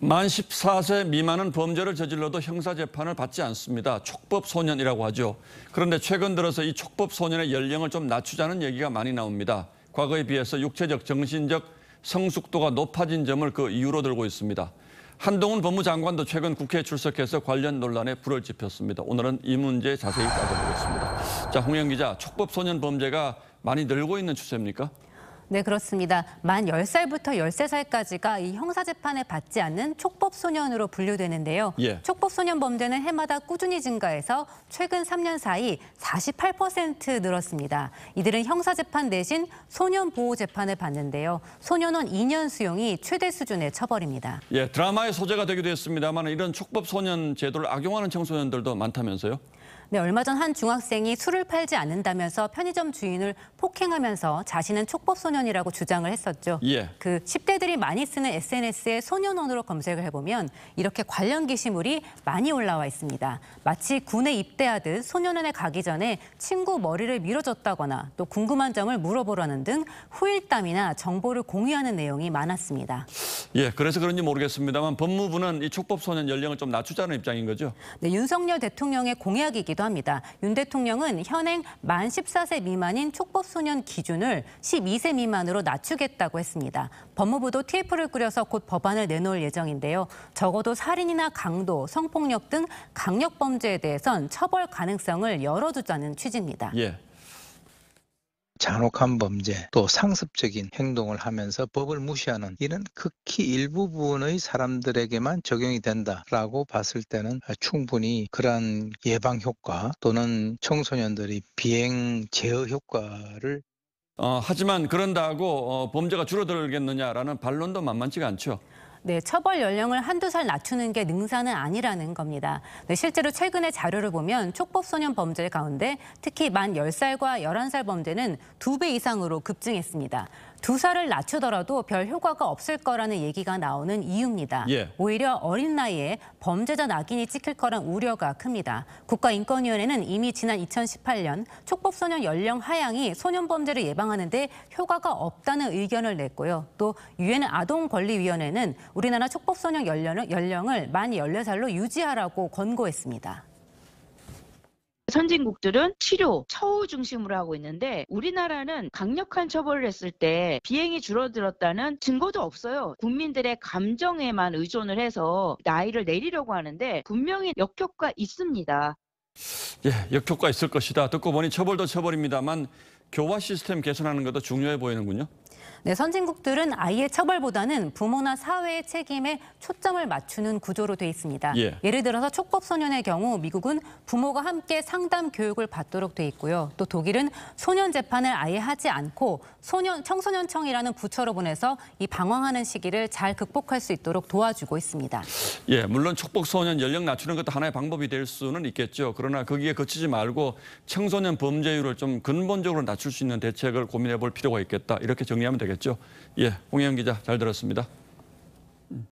만 14세 미만은 범죄를 저질러도 형사재판을 받지 않습니다. 촉법소년이라고 하죠. 그런데 최근 들어서 이 촉법소년의 연령을 좀 낮추자는 얘기가 많이 나옵니다. 과거에 비해서 육체적, 정신적 성숙도가 높아진 점을 그 이유로 들고 있습니다. 한동훈 법무장관도 최근 국회에 출석해서 관련 논란에 불을 지폈습니다. 오늘은 이 문제 자세히 따져보겠습니다. 자, 홍영 기자, 촉법소년 범죄가 많이 늘고 있는 추세입니까? 네, 그렇습니다. 만 10살부터 13살까지가 이 형사재판에 받지 않는 촉법소년으로 분류되는데요. 예. 촉법소년 범죄는 해마다 꾸준히 증가해서 최근 3년 사이 48% 늘었습니다. 이들은 형사재판 대신 소년보호재판을 받는데요. 소년원 2년 수용이 최대 수준의 처벌입니다. 예, 드라마의 소재가 되기도 했습니다만 이런 촉법소년 제도를 악용하는 청소년들도 많다면서요? 네, 얼마 전 한 중학생이 술을 팔지 않는다면서 편의점 주인을 폭행하면서 자신은 촉법소년이라고 주장을 했었죠. 예. 그 10대들이 많이 쓰는 SNS에 소년원으로 검색을 해보면 이렇게 관련 게시물이 많이 올라와 있습니다. 마치 군에 입대하듯 소년원에 가기 전에 친구 머리를 밀어줬다거나 또 궁금한 점을 물어보라는 등 후일담이나 정보를 공유하는 내용이 많았습니다. 예, 그래서 그런지 모르겠습니다만 법무부는 이 촉법 소년 연령을 좀 낮추자는 입장인 거죠. 네, 윤석열 대통령의 공약이기도 합니다. 윤 대통령은 현행 만 14세 미만인 촉법 소년 기준을 12세 미만으로 낮추겠다고 했습니다. 법무부도 TF를 꾸려서 곧 법안을 내놓을 예정인데요. 적어도 살인이나 강도, 성폭력 등 강력 범죄에 대해선 처벌 가능성을 열어두자는 취지입니다. 예, 잔혹한 범죄 또 상습적인 행동을 하면서 법을 무시하는 이런 극히 일부분의 사람들에게만 적용이 된다라고 봤을 때는 충분히 그러한 예방 효과 또는 청소년들이 비행 제어 효과를 어, 하지만 그런다고 어, 범죄가 줄어들겠느냐라는 반론도 만만치가 않죠. 네, 처벌 연령을 한두 살 낮추는 게 능사는 아니라는 겁니다. 네, 실제로 최근의 자료를 보면 촉법소년 범죄 가운데 특히 만 열살과 열한 살 범죄는 두 배 이상으로 급증했습니다. 두 살을 낮추더라도 별 효과가 없을 거라는 얘기가 나오는 이유입니다. 예. 오히려 어린 나이에 범죄자 낙인이 찍힐 거란 우려가 큽니다. 국가인권위원회는 이미 지난 2018년 촉법소년 연령 하향이 소년범죄를 예방하는 데 효과가 없다는 의견을 냈고요. 또 유엔 아동권리위원회는 우리나라 촉법소년 연령을 만 14살로 유지하라고 권고했습니다. 선진국들은 치료, 처우 중심으로 하고 있는데 우리나라는 강력한 처벌을 했을 때 비행이 줄어들었다는 증거도 없어요. 국민들의 감정에만 의존을 해서 나이를 내리려고 하는데 분명히 역효과 있습니다. 예, 역효과 있을 것이다. 듣고 보니 처벌도 처벌입니다만 교화 시스템 개선하는 것도 중요해 보이는군요. 네, 선진국들은 아이의 처벌보다는 부모나 사회의 책임에 초점을 맞추는 구조로 돼 있습니다. 예. 예를 들어서 촉법소년의 경우 미국은 부모가 함께 상담 교육을 받도록 돼 있고요. 또 독일은 소년 재판을 아예 하지 않고 소년 청소년청이라는 부처로 보내서 이 방황하는 시기를 잘 극복할 수 있도록 도와주고 있습니다. 예, 물론 촉법소년 연령 낮추는 것도 하나의 방법이 될 수는 있겠죠. 그러나 거기에 거치지 말고 청소년 범죄율을 좀 근본적으로 낮출 수 있는 대책을 고민해 볼 필요가 있겠다. 이렇게 정리 정리하면 되겠죠. 예, 홍혜영 기자 잘 들었습니다.